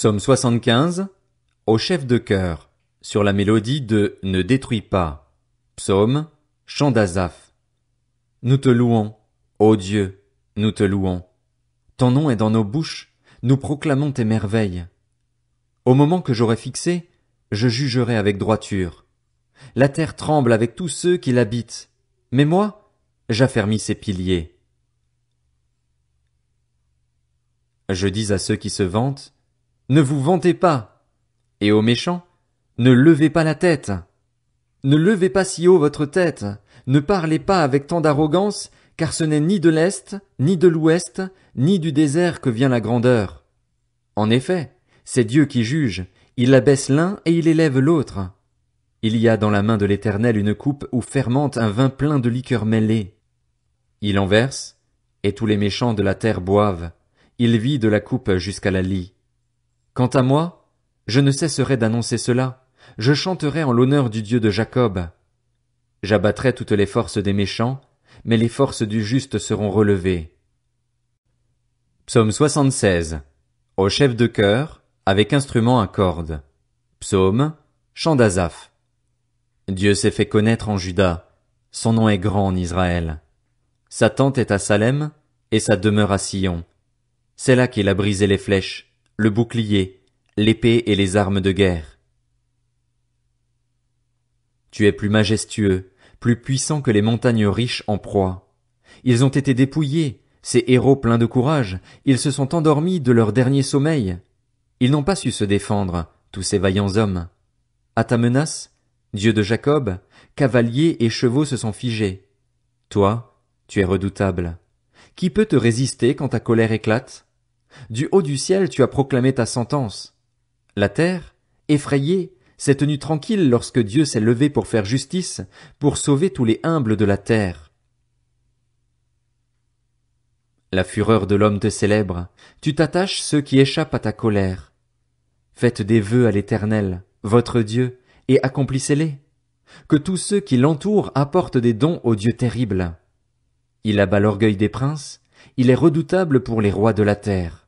Psaume 75, au chef de chœur, sur la mélodie de Ne détruis pas. Psaume, chant d'Azaph. Nous te louons, ô Dieu, nous te louons. Ton nom est dans nos bouches, nous proclamons tes merveilles. Au moment que j'aurai fixé, je jugerai avec droiture. La terre tremble avec tous ceux qui l'habitent, mais moi, j'affermis ses piliers. Je dis à ceux qui se vantent, ne vous vantez pas. Et aux méchants, ne levez pas la tête. Ne levez pas si haut votre tête. Ne parlez pas avec tant d'arrogance, car ce n'est ni de l'Est, ni de l'Ouest, ni du désert que vient la grandeur. En effet, c'est Dieu qui juge, il abaisse l'un et il élève l'autre. Il y a dans la main de l'Éternel une coupe où fermente un vin plein de liqueurs mêlées. Il en verse, et tous les méchants de la terre boivent, il vit de la coupe jusqu'à la lie. Quant à moi, je ne cesserai d'annoncer cela, je chanterai en l'honneur du Dieu de Jacob. J'abattrai toutes les forces des méchants, mais les forces du juste seront relevées. Psaume 76. Au chef de chœur, avec instrument à cordes. Psaume, chant d'Azaph. Dieu s'est fait connaître en Juda, son nom est grand en Israël. Sa tente est à Salem, et sa demeure à Sion. C'est là qu'il a brisé les flèches, le bouclier, l'épée et les armes de guerre. Tu es plus majestueux, plus puissant que les montagnes riches en proie. Ils ont été dépouillés, ces héros pleins de courage, ils se sont endormis de leur dernier sommeil. Ils n'ont pas su se défendre, tous ces vaillants hommes. À ta menace, Dieu de Jacob, cavaliers et chevaux se sont figés. Toi, tu es redoutable. Qui peut te résister quand ta colère éclate? Du haut du ciel tu as proclamé ta sentence. La terre, effrayée, s'est tenue tranquille lorsque Dieu s'est levé pour faire justice, pour sauver tous les humbles de la terre. La fureur de l'homme te célèbre, tu t'attaches ceux qui échappent à ta colère. Faites des vœux à l'Éternel, votre Dieu, et accomplissez-les. Que tous ceux qui l'entourent apportent des dons au Dieu terrible. Il abat l'orgueil des princes, il est redoutable pour les rois de la terre.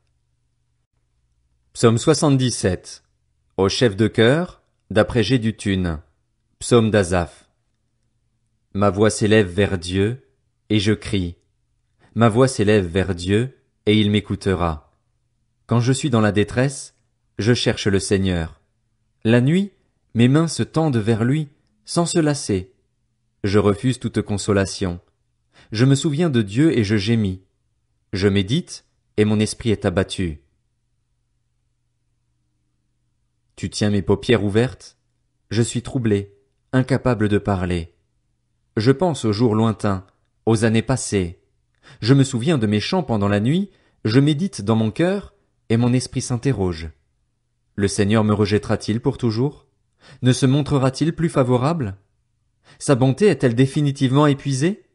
Psaume 77. Au chef de cœur, d'après Gédutune. Psaume d'Azaph. Ma voix s'élève vers Dieu, et je crie. Ma voix s'élève vers Dieu, et il m'écoutera. Quand je suis dans la détresse, je cherche le Seigneur. La nuit, mes mains se tendent vers lui, sans se lasser. Je refuse toute consolation. Je me souviens de Dieu et je gémis. Je médite, et mon esprit est abattu. Tu tiens mes paupières ouvertes Je suis troublé, incapable de parler. Je pense aux jours lointains, aux années passées. Je me souviens de mes chants pendant la nuit, je médite dans mon cœur, et mon esprit s'interroge. Le Seigneur me rejettera-t-il pour toujours? Ne se montrera-t-il plus favorable? Sa bonté est-elle définitivement épuisée?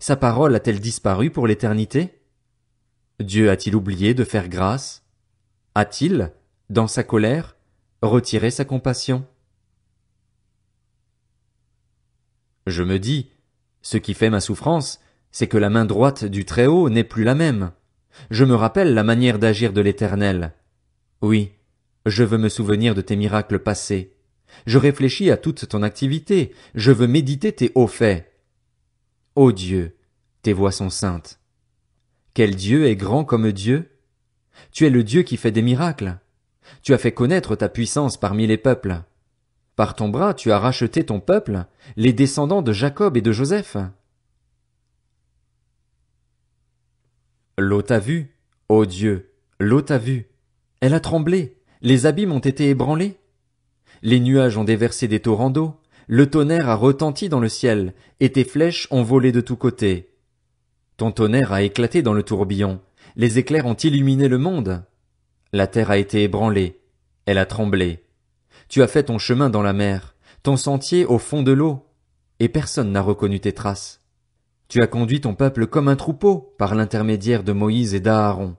Sa parole a-t-elle disparu pour l'éternité? Dieu a-t-il oublié de faire grâce? A-t-il, dans sa colère, retirer sa compassion. Je me dis, ce qui fait ma souffrance, c'est que la main droite du Très-Haut n'est plus la même. Je me rappelle la manière d'agir de l'Éternel. Oui, je veux me souvenir de tes miracles passés. Je réfléchis à toute ton activité, je veux méditer tes hauts faits. Ô Dieu, tes voix sont saintes. Quel Dieu est grand comme Dieu? Tu es le Dieu qui fait des miracles. Tu as fait connaître ta puissance parmi les peuples. Par ton bras, tu as racheté ton peuple, les descendants de Jacob et de Joseph. L'eau t'a vu, ô Dieu, l'eau t'a vu. Elle a tremblé, les abîmes ont été ébranlés. Les nuages ont déversé des torrents d'eau, le tonnerre a retenti dans le ciel, et tes flèches ont volé de tous côtés. Ton tonnerre a éclaté dans le tourbillon, les éclairs ont illuminé le monde. La terre a été ébranlée, elle a tremblé. Tu as fait ton chemin dans la mer, ton sentier au fond de l'eau, et personne n'a reconnu tes traces. Tu as conduit ton peuple comme un troupeau par l'intermédiaire de Moïse et d'Aaron.